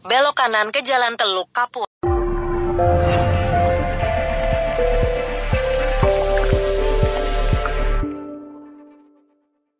Belok kanan ke Jalan Teluk Kapuas.